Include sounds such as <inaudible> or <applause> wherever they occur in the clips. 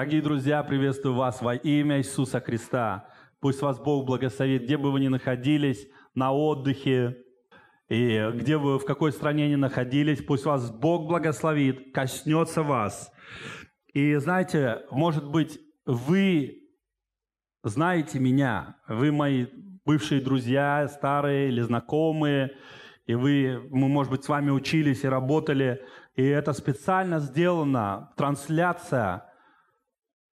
Дорогие друзья, приветствую вас во имя Иисуса Христа. Пусть вас Бог благословит, где бы вы ни находились, на отдыхе, и где вы, в какой стране ни находились, пусть вас Бог благословит, коснется вас. И знаете, может быть, вы знаете меня, вы мои бывшие друзья, старые или знакомые, и вы, мы, может быть, с вами учились и работали, и это специально сделано, трансляция –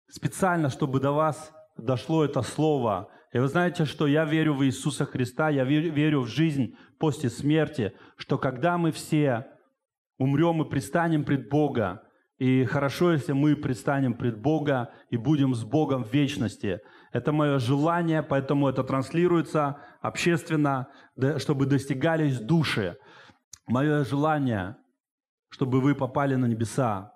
специально, чтобы до вас дошло это слово. И вы знаете, что я верю в Иисуса Христа, я верю в жизнь после смерти, что когда мы все умрем и предстанем пред Бога, и хорошо, если мы предстанем пред Бога и будем с Богом в вечности. Это мое желание, поэтому это транслируется общественно, чтобы достигались души. Мое желание, чтобы вы попали на небеса.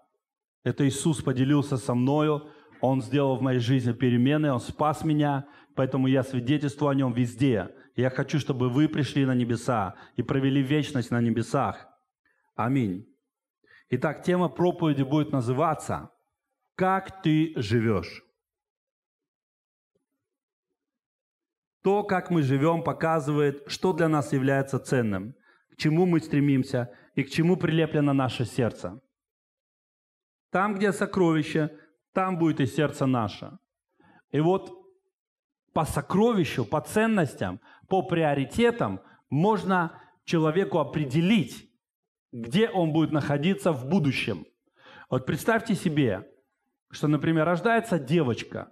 Это Иисус поделился со мною, он сделал в моей жизни перемены, Он спас меня, поэтому я свидетельствую о Нем везде. Я хочу, чтобы вы пришли на небеса и провели вечность на небесах. Аминь. Итак, тема проповеди будет называться «Как ты живешь?». То, как мы живем, показывает, что для нас является ценным, к чему мы стремимся и к чему прилеплено наше сердце. Там, где сокровище, там будет и сердце наше. И вот по сокровищу, по ценностям, по приоритетам можно человеку определить, где он будет находиться в будущем. Вот представьте себе, что, например, рождается девочка,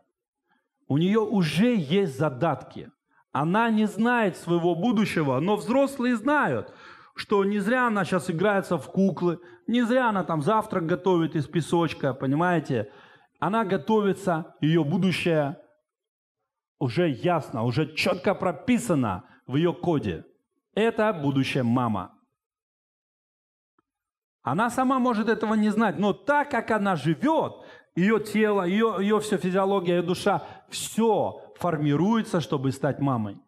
у нее уже есть задатки, она не знает своего будущего, но взрослые знают, что не зря она сейчас играется в куклы, не зря она там завтрак готовит из песочка, понимаете, она готовится, ее будущее уже ясно, уже четко прописано в ее коде. Это будущая мама. Она сама может этого не знать, но так как она живет, ее тело, ее, ее все физиология, ее душа, все формируется, чтобы стать мамой.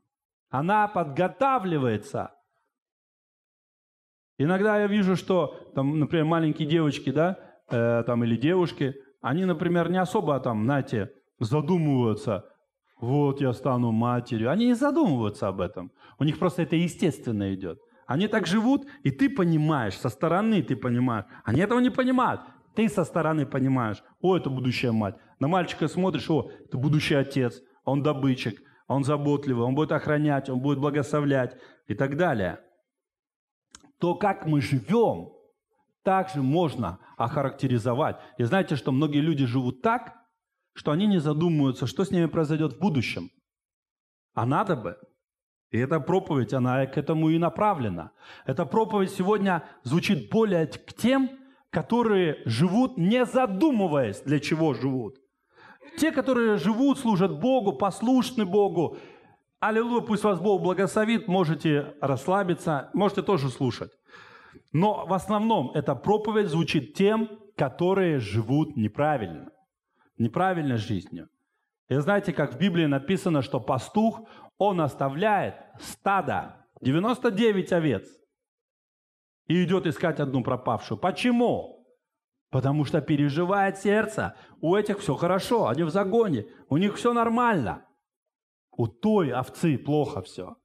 Она подготавливается. Иногда я вижу, что, там, например, маленькие девочки, да, э, там, или девушки – они, например, не особо там, знаете, задумываются, вот я стану матерью. Они не задумываются об этом. У них просто это естественно идет. Они так живут, и ты понимаешь, со стороны ты понимаешь. Они этого не понимают. Ты со стороны понимаешь, о, это будущая мать. На мальчика смотришь, о, это будущий отец, он добычек, он заботливый, он будет охранять, он будет благословлять и так далее. То, как мы живем, также можно охарактеризовать. И знаете, что многие люди живут так, что они не задумываются, что с ними произойдет в будущем. А надо бы. И эта проповедь, она к этому и направлена. Эта проповедь сегодня звучит более к тем, которые живут, не задумываясь, для чего живут. Те, которые живут, служат Богу, послушны Богу. Аллилуйя, пусть вас Бог благословит, можете расслабиться, можете тоже слушать. Но в основном эта проповедь звучит тем, которые живут неправильно, неправильной жизнью. И знаете, как в Библии написано, что пастух, он оставляет стадо, 99 овец, и идет искать одну пропавшую. Почему? Потому что переживает сердце. У этих все хорошо, они в загоне, у них все нормально. У той овцы плохо все.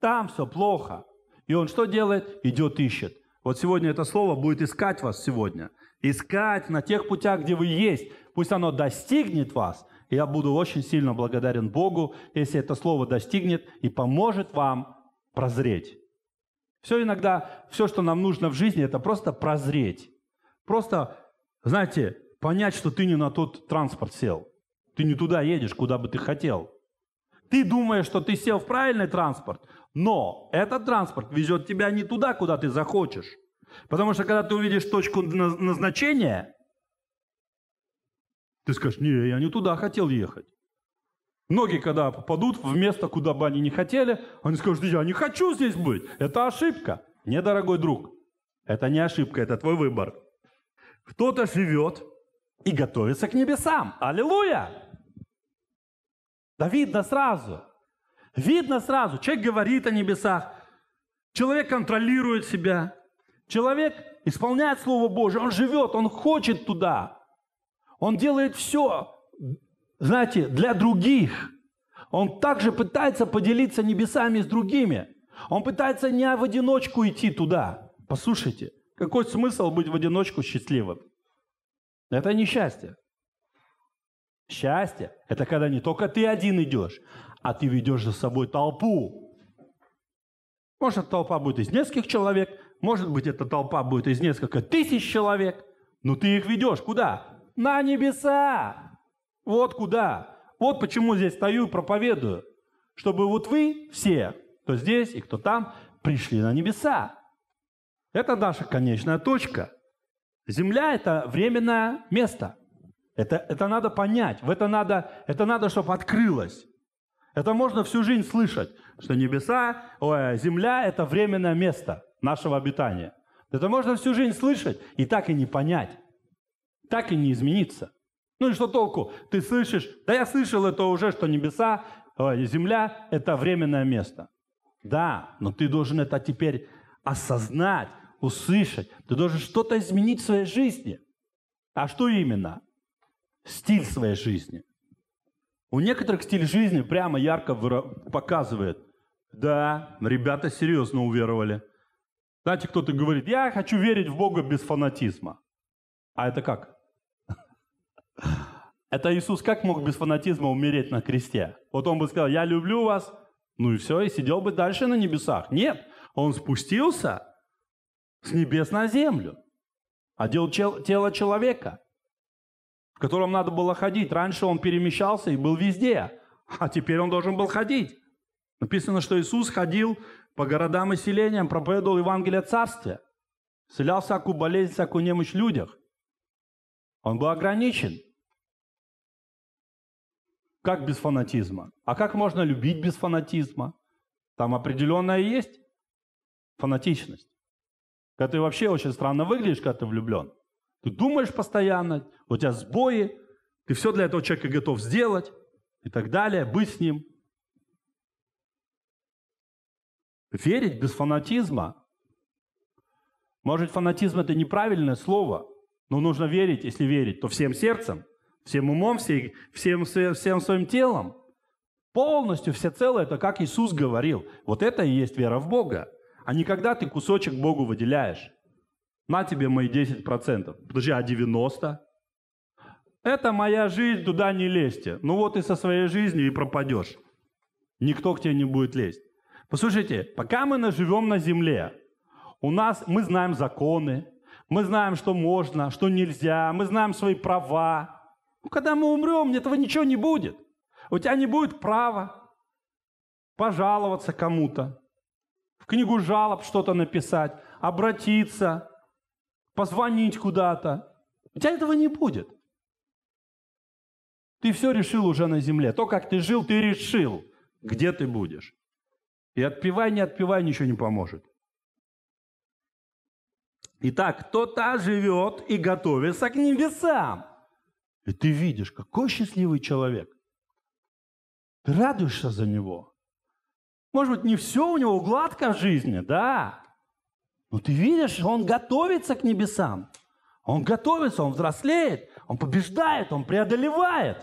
Там все плохо. И он что делает? Идет ищет. Вот сегодня это слово будет искать вас сегодня. Искать на тех путях, где вы есть. Пусть оно достигнет вас. Я буду очень сильно благодарен Богу, если это слово достигнет и поможет вам прозреть. Все иногда, все, что нам нужно в жизни, это просто прозреть. Просто, знаете, понять, что ты не на тот транспорт сел. Ты не туда едешь, куда бы ты хотел. Ты думаешь, что ты сел в правильный транспорт, но этот транспорт везет тебя не туда, куда ты захочешь. Потому что когда ты увидишь точку назначения, ты скажешь, не, я не туда хотел ехать. Ноги, когда попадут в место, куда бы они не хотели, они скажут, я не хочу здесь быть. Это ошибка. Не, дорогой друг, это не ошибка, это твой выбор. Кто-то живет и готовится к небесам. Аллилуйя! Да видно сразу – Видно сразу, человек говорит о небесах, человек контролирует себя, человек исполняет Слово Божие, он живет, он хочет туда, он делает все, знаете, для других. Он также пытается поделиться небесами с другими. Он пытается не в одиночку идти туда. Послушайте, какой смысл быть в одиночку счастливым? Это не счастье. Счастье – это когда не только ты один идешь, а ты ведешь за собой толпу. Может, толпа будет из нескольких человек, может быть, эта толпа будет из нескольких тысяч человек, но ты их ведешь куда? На небеса! Вот куда! Вот почему здесь стою и проповедую, чтобы вот вы все, кто здесь и кто там, пришли на небеса. Это наша конечная точка. Земля – это временное место. Это, это надо понять, в это надо, это надо, чтобы открылось. Это можно всю жизнь слышать, что небеса, ой, земля – это временное место нашего обитания. Это можно всю жизнь слышать и так и не понять, так и не измениться. Ну и что толку? Ты слышишь, да я слышал это уже, что небеса, ой, земля – это временное место. Да, но ты должен это теперь осознать, услышать. Ты должен что-то изменить в своей жизни. А что именно? Стиль своей жизни. У некоторых стиль жизни прямо ярко показывает. Да, ребята серьезно уверовали. Знаете, кто-то говорит, я хочу верить в Бога без фанатизма. А это как? <laughs> Это Иисус как мог без фанатизма умереть на кресте? Вот он бы сказал, я люблю вас, ну и все, и сидел бы дальше на небесах. Нет, он спустился с небес на землю, одел тело человека в котором надо было ходить. Раньше он перемещался и был везде, а теперь он должен был ходить. Написано, что Иисус ходил по городам и селениям, проповедовал Евангелие Царствия, исцелял всякую болезнь, всякую немощь в людях. Он был ограничен. Как без фанатизма? А как можно любить без фанатизма? Там определенная есть фанатичность. Когда ты вообще очень странно выглядишь, когда ты влюблен. Ты думаешь постоянно, у тебя сбои, ты все для этого человека готов сделать и так далее, быть с ним. Верить без фанатизма. Может, фанатизм – это неправильное слово, но нужно верить, если верить, то всем сердцем, всем умом, всем, всем, всем своим телом. Полностью всецело – это как Иисус говорил. Вот это и есть вера в Бога, а не когда ты кусочек Богу выделяешь. На тебе мои 10%. Подожди, а 90? Это моя жизнь, туда не лезьте. Ну вот и со своей жизнью и пропадешь. Никто к тебе не будет лезть. Послушайте, пока мы живем на земле, у нас мы знаем законы, мы знаем, что можно, что нельзя, мы знаем свои права. Но ну, когда мы умрем, этого ничего не будет. У тебя не будет права пожаловаться кому-то, в книгу жалоб что-то написать, обратиться, позвонить куда-то. У тебя этого не будет. Ты все решил уже на земле. То, как ты жил, ты решил, где ты будешь. И отпивай не отпивай, ничего не поможет. Итак, кто-то живет и готовится к небесам. И ты видишь, какой счастливый человек. Ты радуешься за него. Может быть, не все у него гладко в жизни, да. Ну ты видишь, он готовится к небесам. Он готовится, он взрослеет, он побеждает, он преодолевает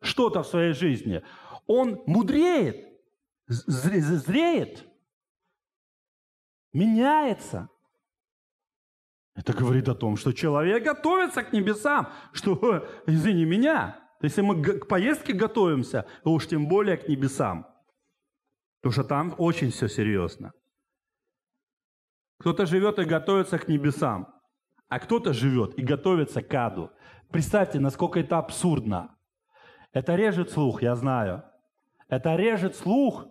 что-то в своей жизни. Он мудреет, зреет, меняется. Это говорит о том, что человек готовится к небесам, что, <laughs> извини меня, если мы к поездке готовимся, то уж тем более к небесам. Потому что там очень все серьезно. Кто-то живет и готовится к небесам, а кто-то живет и готовится к аду. Представьте, насколько это абсурдно. Это режет слух, я знаю. Это режет слух.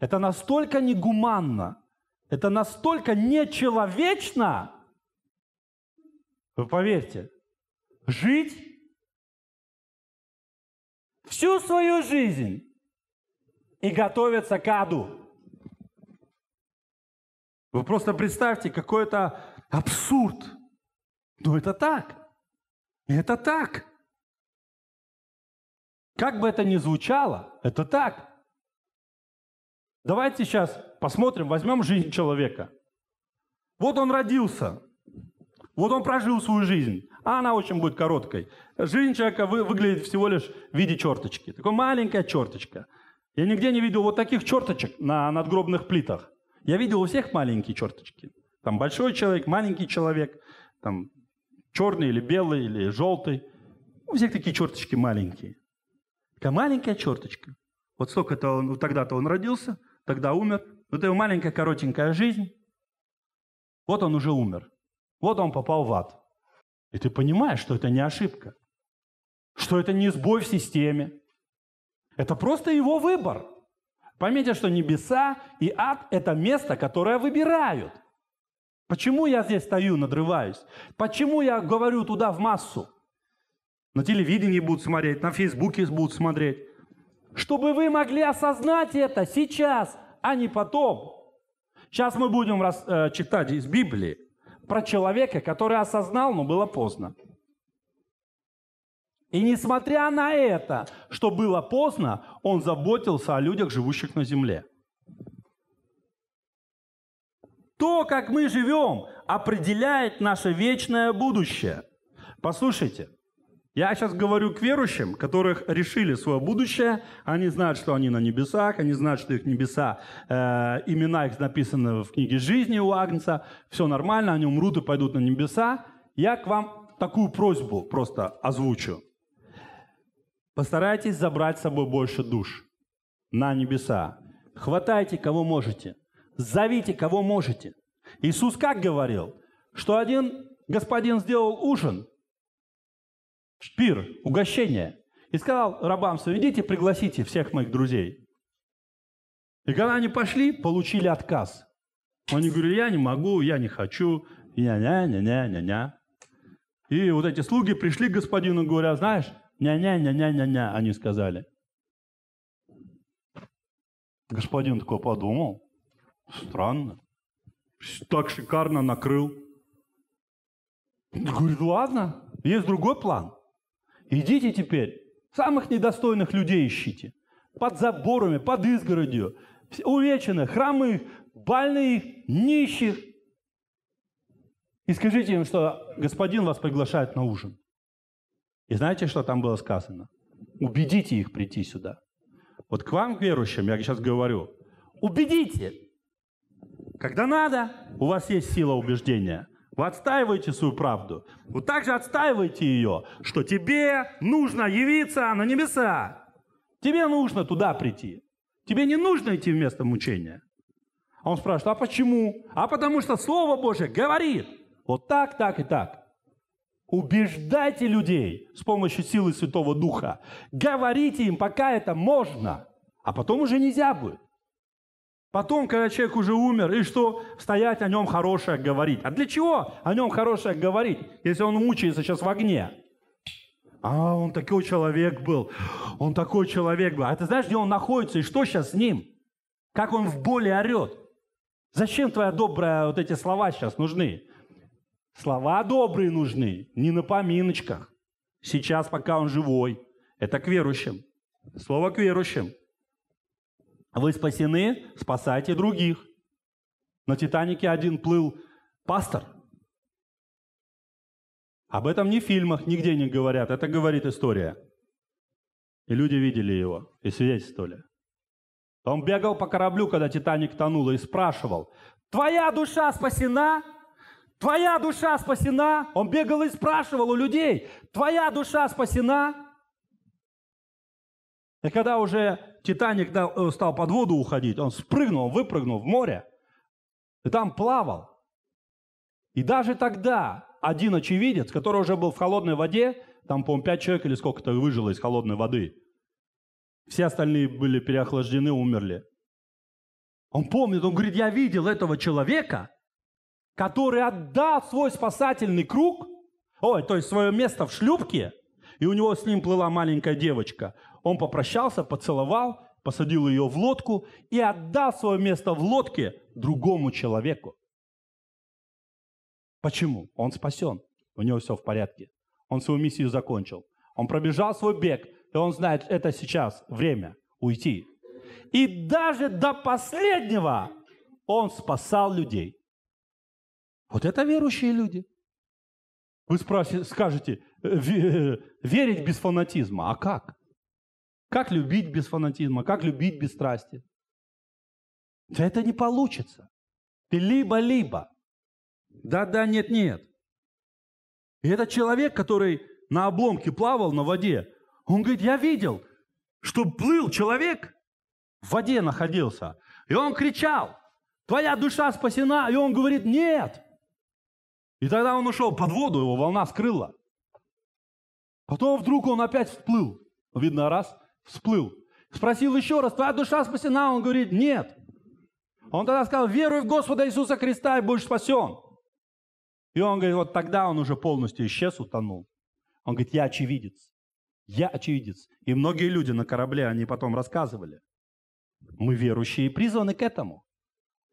Это настолько негуманно. Это настолько нечеловечно. Вы поверьте, жить всю свою жизнь и готовиться к аду. Вы просто представьте, какой это абсурд. Но это так. Это так. Как бы это ни звучало, это так. Давайте сейчас посмотрим, возьмем жизнь человека. Вот он родился, вот он прожил свою жизнь, а она очень будет короткой. Жизнь человека вы, выглядит всего лишь в виде черточки. Такая маленькая черточка. Я нигде не видел вот таких черточек на надгробных плитах. Я видел у всех маленькие черточки. Там большой человек, маленький человек, там черный или белый, или желтый. У всех такие черточки маленькие. Такая маленькая черточка. Вот столько-то он, тогда-то он родился, тогда умер. Вот его маленькая коротенькая жизнь. Вот он уже умер. Вот он попал в ад. И ты понимаешь, что это не ошибка. Что это не сбой в системе. Это просто его выбор. Пометьте, что небеса и ад – это место, которое выбирают. Почему я здесь стою, надрываюсь? Почему я говорю туда в массу? На телевидении будут смотреть, на Фейсбуке будут смотреть. Чтобы вы могли осознать это сейчас, а не потом. Сейчас мы будем э, читать из Библии про человека, который осознал, но было поздно. И несмотря на это, что было поздно, он заботился о людях, живущих на земле. То, как мы живем, определяет наше вечное будущее. Послушайте, я сейчас говорю к верующим, которых решили свое будущее. Они знают, что они на небесах, они знают, что их небеса, э, имена их написаны в книге жизни у Агнца. Все нормально, они умрут и пойдут на небеса. Я к вам такую просьбу просто озвучу. Постарайтесь забрать с собой больше душ на небеса. Хватайте, кого можете. Зовите, кого можете. Иисус как говорил? Что один господин сделал ужин, пир, угощение, и сказал рабам своим, идите, пригласите всех моих друзей. И когда они пошли, получили отказ. Они говорили, я не могу, я не хочу, ня-ня-ня-ня-ня-ня. И вот эти слуги пришли к господину, говоря, знаешь, Ня-ня-ня-ня-ня-ня, они сказали. Господин такой подумал. Странно. Так шикарно накрыл. Говорит, ладно, есть другой план. Идите теперь, самых недостойных людей ищите. Под заборами, под изгородью, увеченных, хромых, больных, нищих. И скажите им, что господин вас приглашает на ужин. И знаете, что там было сказано? Убедите их прийти сюда. Вот к вам, к верующим, я сейчас говорю, убедите. Когда надо, у вас есть сила убеждения. Вы отстаиваете свою правду. Вы также отстаиваете ее, что тебе нужно явиться на небеса. Тебе нужно туда прийти. Тебе не нужно идти в место мучения. А он спрашивает, а почему? А потому что Слово Божье говорит вот так, так и так. Убеждайте людей с помощью силы Святого Духа. Говорите им, пока это можно. А потом уже нельзя будет. Потом, когда человек уже умер, и что? Стоять о нем хорошее говорить. А для чего о нем хорошее говорить, если он мучается сейчас в огне? А, он такой человек был. Он такой человек был. А ты знаешь, где он находится и что сейчас с ним? Как он в боли орет? Зачем твои добрые вот эти слова сейчас нужны? Слова добрые нужны, не на поминочках. Сейчас, пока он живой. Это к верующим. Слово к верующим. Вы спасены, спасайте других. На «Титанике» один плыл пастор. Об этом ни в фильмах, нигде не говорят. Это говорит история. И люди видели его, и свидетельствовали. Он бегал по кораблю, когда «Титаник» тонул, и спрашивал, «Твоя душа спасена?» Твоя душа спасена. Он бегал и спрашивал у людей, твоя душа спасена. И когда уже Титаник э, стал под воду уходить, он спрыгнул, выпрыгнул в море, и там плавал. И даже тогда один очевидец, который уже был в холодной воде, там, по-моему, пять человек или сколько-то выжило из холодной воды, все остальные были переохлаждены, умерли. Он помнит, он говорит, я видел этого человека, который отдал свой спасательный круг, ой, то есть свое место в шлюпке, и у него с ним плыла маленькая девочка. Он попрощался, поцеловал, посадил ее в лодку и отдал свое место в лодке другому человеку. Почему? Он спасен, у него все в порядке. Он свою миссию закончил. Он пробежал свой бег, и он знает, это сейчас время уйти. И даже до последнего он спасал людей – вот это верующие люди. Вы спросите, скажете, э, э, верить без фанатизма, а как? Как любить без фанатизма, как любить без страсти? Да это не получится. Ты либо-либо. Да-да, нет-нет. И этот человек, который на обломке плавал на воде, он говорит, я видел, что плыл человек, в воде находился, и он кричал, твоя душа спасена, и он говорит, нет, и тогда он ушел под воду, его волна скрыла. Потом вдруг он опять всплыл. Видно, раз, всплыл. Спросил еще раз, твоя душа спасена? Он говорит, нет. Он тогда сказал, веруй в Господа Иисуса Христа и будешь спасен. И он говорит, вот тогда он уже полностью исчез, утонул. Он говорит, я очевидец. Я очевидец. И многие люди на корабле, они потом рассказывали. Мы верующие призваны к этому.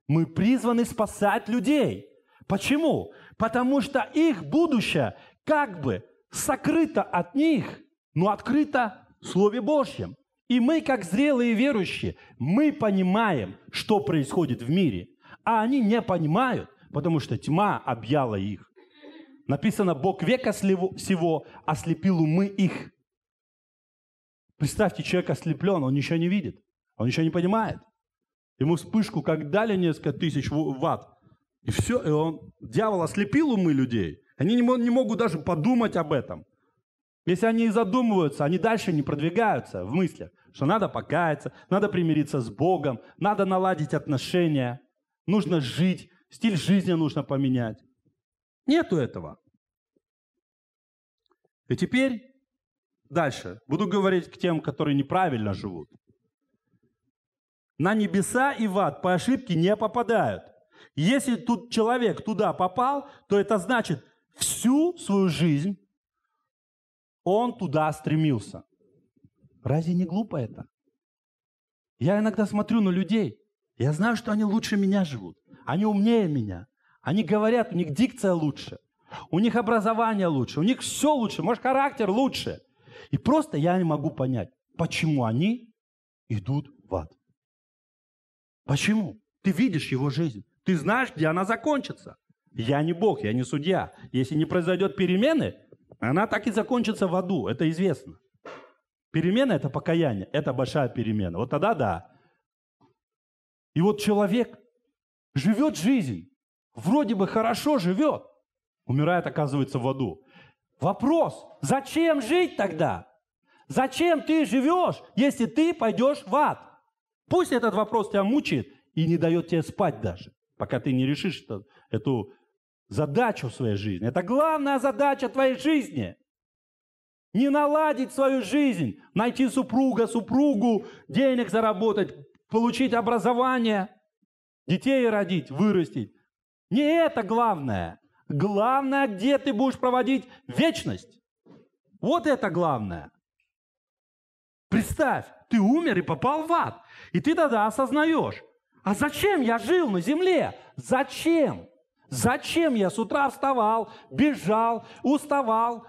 Мы призваны спасать людей. Почему? Потому что их будущее как бы сокрыто от них, но открыто в Слове Божьем. И мы, как зрелые верующие, мы понимаем, что происходит в мире, а они не понимают, потому что тьма объяла их. Написано, Бог века всего ослепил умы их. Представьте, человек ослеплен, он ничего не видит, он ничего не понимает. Ему вспышку как дали несколько тысяч ватт, и все, и он, дьявол ослепил умы людей. Они не, не могут даже подумать об этом. Если они и задумываются, они дальше не продвигаются в мыслях, что надо покаяться, надо примириться с Богом, надо наладить отношения, нужно жить, стиль жизни нужно поменять. Нету этого. И теперь дальше буду говорить к тем, которые неправильно живут. На небеса и в ад по ошибке не попадают. Если тут человек туда попал, то это значит, всю свою жизнь он туда стремился. Разве не глупо это? Я иногда смотрю на людей, я знаю, что они лучше меня живут, они умнее меня, они говорят, у них дикция лучше, у них образование лучше, у них все лучше, может, характер лучше. И просто я не могу понять, почему они идут в ад. Почему? Ты видишь его жизнь. Ты знаешь, где она закончится. Я не Бог, я не судья. Если не произойдет перемены, она так и закончится в аду, это известно. Перемена – это покаяние, это большая перемена. Вот тогда да. И вот человек живет жизнь, вроде бы хорошо живет, умирает, оказывается, в аду. Вопрос, зачем жить тогда? Зачем ты живешь, если ты пойдешь в ад? Пусть этот вопрос тебя мучает и не дает тебе спать даже пока ты не решишь это, эту задачу в своей жизни. Это главная задача твоей жизни. Не наладить свою жизнь, найти супруга, супругу, денег заработать, получить образование, детей родить, вырастить. Не это главное. Главное, где ты будешь проводить вечность. Вот это главное. Представь, ты умер и попал в ад. И ты тогда осознаешь, а зачем я жил на земле? Зачем? Зачем я с утра вставал, бежал, уставал,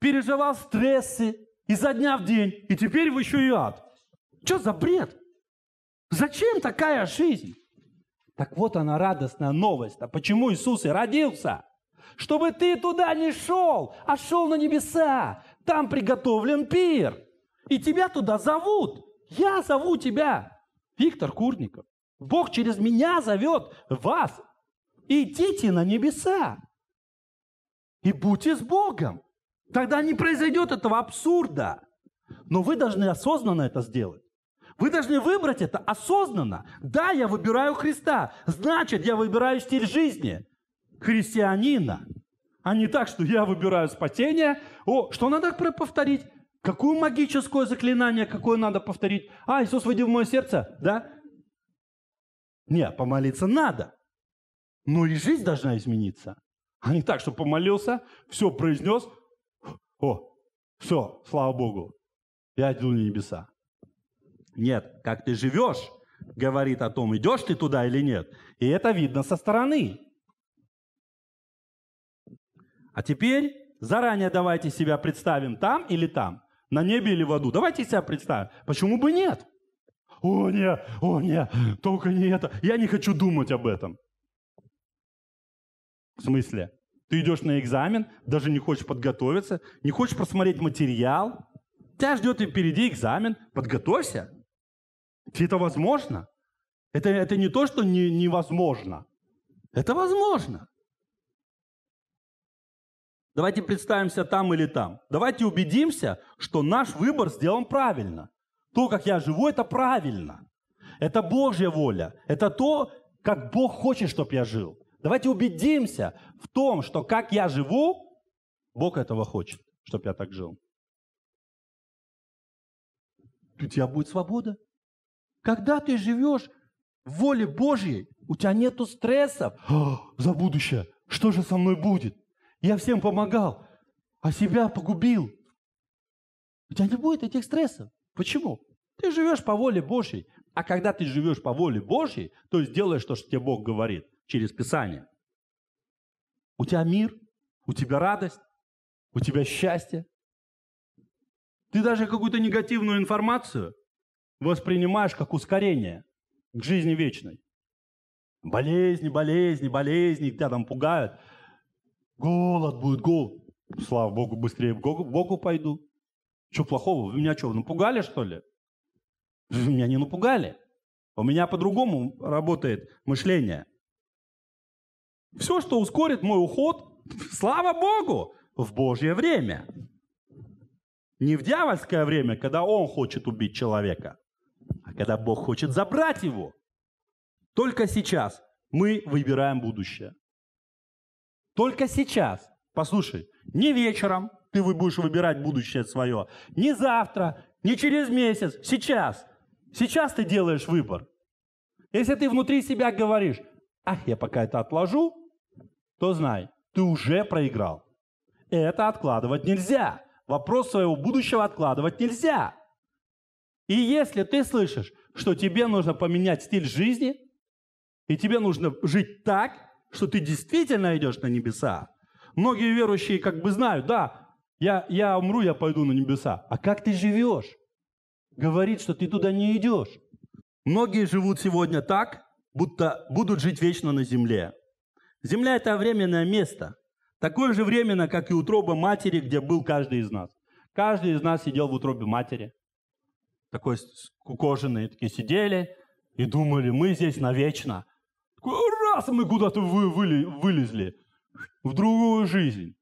переживал стрессы изо дня в день, и теперь вы еще и ад? Что за бред? Зачем такая жизнь? Так вот она радостная новость. А почему Иисус и родился? Чтобы ты туда не шел, а шел на небеса. Там приготовлен пир. И тебя туда зовут. Я зову тебя. Виктор Курников. Бог через меня зовет вас. Идите на небеса. И будьте с Богом. Тогда не произойдет этого абсурда. Но вы должны осознанно это сделать. Вы должны выбрать это осознанно. Да, я выбираю Христа. Значит, я выбираю стиль жизни христианина. А не так, что я выбираю спасение. О, что надо повторить? Какое магическое заклинание, какое надо повторить? А, Иисус, войди в мое сердце, да? Не, помолиться надо. Но и жизнь должна измениться. А не так, что помолился, все произнес, о, все, слава Богу, я иду на небеса. Нет, как ты живешь, говорит о том, идешь ты туда или нет. И это видно со стороны. А теперь заранее давайте себя представим там или там, на небе или в аду. Давайте себя представим. Почему бы нет? О, не, о, не, только не это. Я не хочу думать об этом. В смысле? Ты идешь на экзамен, даже не хочешь подготовиться, не хочешь просмотреть материал. Тебя ждет впереди экзамен. Подготовься. Это возможно. Это, это не то, что не, невозможно. Это возможно. Давайте представимся там или там. Давайте убедимся, что наш выбор сделан правильно. То, как я живу, это правильно. Это Божья воля. Это то, как Бог хочет, чтобы я жил. Давайте убедимся в том, что как я живу, Бог этого хочет, чтобы я так жил. У тебя будет свобода. Когда ты живешь в воле Божьей, у тебя нету стрессов. За будущее, что же со мной будет? Я всем помогал, а себя погубил. У тебя не будет этих стрессов. Почему? Ты живешь по воле Божьей. А когда ты живешь по воле Божьей, то есть делаешь то, что тебе Бог говорит через Писание. У тебя мир, у тебя радость, у тебя счастье. Ты даже какую-то негативную информацию воспринимаешь как ускорение к жизни вечной. Болезни, болезни, болезни, тебя там пугают. Голод будет, голод. Слава Богу, быстрее к Богу пойду. Что плохого? Вы меня что, напугали, что ли? Вы меня не напугали. У меня по-другому работает мышление. Все, что ускорит мой уход, слава Богу, в Божье время. Не в дьявольское время, когда он хочет убить человека, а когда Бог хочет забрать его. Только сейчас мы выбираем будущее. Только сейчас. Послушай, не вечером, ты будешь выбирать будущее свое. Не завтра, не через месяц, сейчас. Сейчас ты делаешь выбор. Если ты внутри себя говоришь, ах, я пока это отложу, то знай, ты уже проиграл. Это откладывать нельзя. Вопрос своего будущего откладывать нельзя. И если ты слышишь, что тебе нужно поменять стиль жизни, и тебе нужно жить так, что ты действительно идешь на небеса, многие верующие как бы знают, да, я, я умру, я пойду на небеса. А как ты живешь? Говорит, что ты туда не идешь. Многие живут сегодня так, будто будут жить вечно на земле. Земля – это временное место. Такое же временно, как и утроба матери, где был каждый из нас. Каждый из нас сидел в утробе матери. Такой скукоженные такие сидели и думали, мы здесь навечно. Раз мы куда-то вы, вылезли в другую жизнь.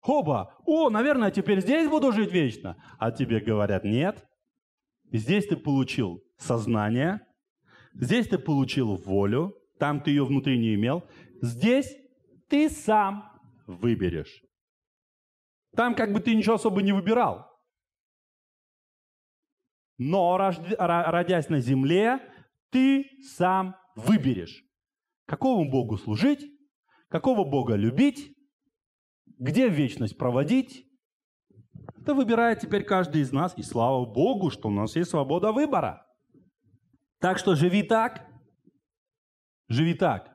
Хоба, о, наверное, теперь здесь буду жить вечно. А тебе говорят, нет. Здесь ты получил сознание, здесь ты получил волю, там ты ее внутри не имел. Здесь ты сам выберешь. Там как бы ты ничего особо не выбирал. Но родясь на земле, ты сам выберешь, какому Богу служить, какого Бога любить, где вечность проводить? Это выбирает теперь каждый из нас, и слава Богу, что у нас есть свобода выбора. Так что живи так, живи так,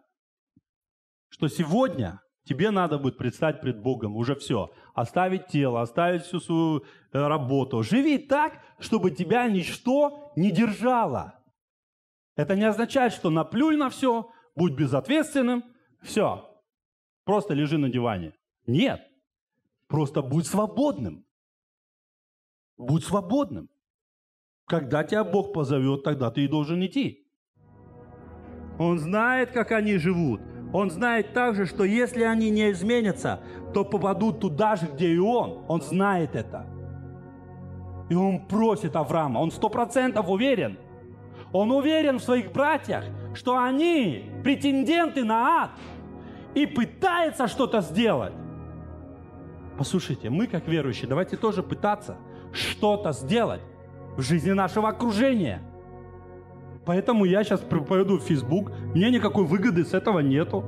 что сегодня тебе надо будет предстать пред Богом уже все, оставить тело, оставить всю свою э, работу. Живи так, чтобы тебя ничто не держало. Это не означает, что наплюй на все, будь безответственным, все, просто лежи на диване. Нет. Просто будь свободным. Будь свободным. Когда тебя Бог позовет, тогда ты и должен идти. Он знает, как они живут. Он знает также, что если они не изменятся, то попадут туда же, где и он. Он знает это. И он просит Авраама. Он сто процентов уверен. Он уверен в своих братьях, что они претенденты на ад. И пытается что-то сделать. Послушайте, мы как верующие, давайте тоже пытаться что-то сделать в жизни нашего окружения. Поэтому я сейчас проповеду в Facebook, мне никакой выгоды с этого нету.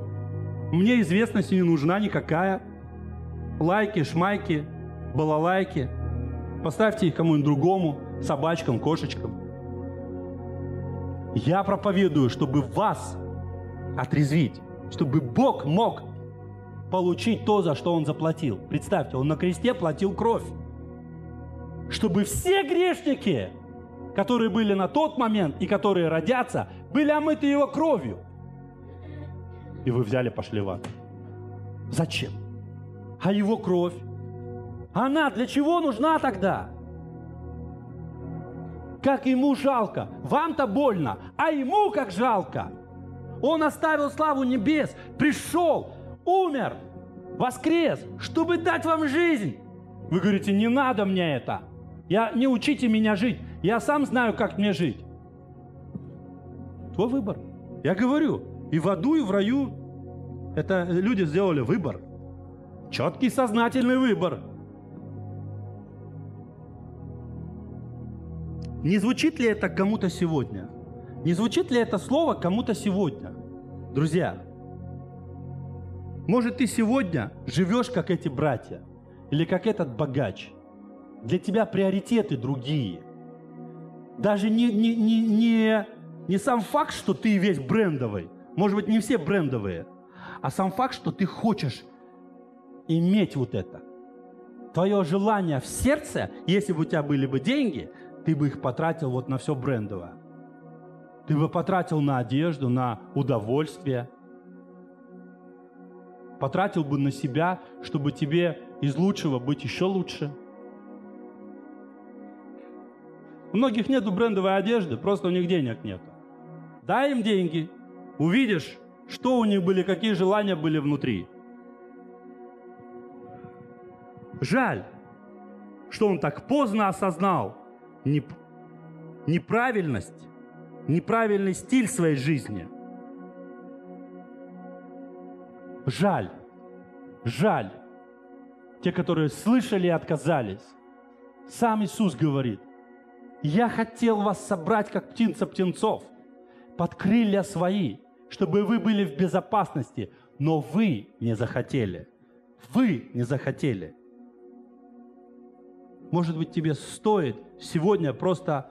Мне известности не нужна никакая. Лайки, шмайки, балалайки. Поставьте их кому-нибудь другому, собачкам, кошечкам. Я проповедую, чтобы вас отрезвить, чтобы Бог мог получить то, за что он заплатил. Представьте, он на кресте платил кровь, чтобы все грешники, которые были на тот момент и которые родятся, были омыты его кровью. И вы взяли, пошли в ад. Зачем? А его кровь? Она для чего нужна тогда? Как ему жалко, вам-то больно, а ему как жалко. Он оставил славу небес, пришел, умер, воскрес, чтобы дать вам жизнь. Вы говорите, не надо мне это. Я, не учите меня жить. Я сам знаю, как мне жить. Твой выбор. Я говорю, и в аду, и в раю это люди сделали выбор. Четкий сознательный выбор. Не звучит ли это кому-то сегодня? Не звучит ли это слово кому-то сегодня? Друзья, может, ты сегодня живешь, как эти братья, или как этот богач. Для тебя приоритеты другие. Даже не, не, не, не, не сам факт, что ты весь брендовый, может быть, не все брендовые, а сам факт, что ты хочешь иметь вот это. Твое желание в сердце, если бы у тебя были бы деньги, ты бы их потратил вот на все брендовое. Ты бы потратил на одежду, на удовольствие – потратил бы на себя, чтобы тебе из лучшего быть еще лучше. У многих нету брендовой одежды, просто у них денег нет. Дай им деньги, увидишь, что у них были, какие желания были внутри. Жаль, что он так поздно осознал неправильность, неправильный стиль своей жизни – Жаль, жаль. Те, которые слышали и отказались. Сам Иисус говорит, «Я хотел вас собрать, как птенца птенцов, под крылья свои, чтобы вы были в безопасности, но вы не захотели. Вы не захотели». Может быть, тебе стоит сегодня просто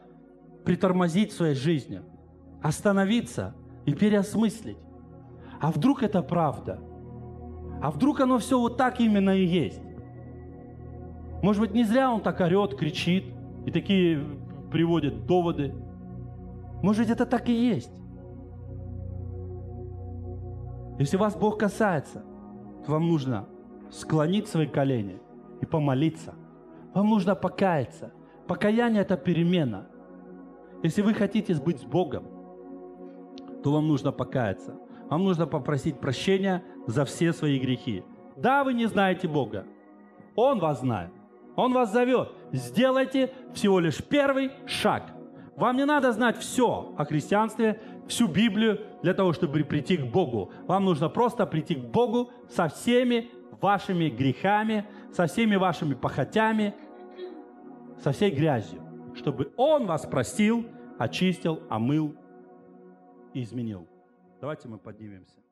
притормозить в своей жизни, остановиться и переосмыслить. А вдруг это правда? А вдруг оно все вот так именно и есть? Может быть, не зря он так орет, кричит и такие э, приводит доводы. Может быть, это так и есть. Если вас Бог касается, то вам нужно склонить свои колени и помолиться. Вам нужно покаяться. Покаяние – это перемена. Если вы хотите быть с Богом, то вам нужно покаяться – вам нужно попросить прощения за все свои грехи. Да, вы не знаете Бога. Он вас знает. Он вас зовет. Сделайте всего лишь первый шаг. Вам не надо знать все о христианстве, всю Библию для того, чтобы прийти к Богу. Вам нужно просто прийти к Богу со всеми вашими грехами, со всеми вашими похотями, со всей грязью, чтобы Он вас простил, очистил, омыл и изменил. Давайте мы поднимемся.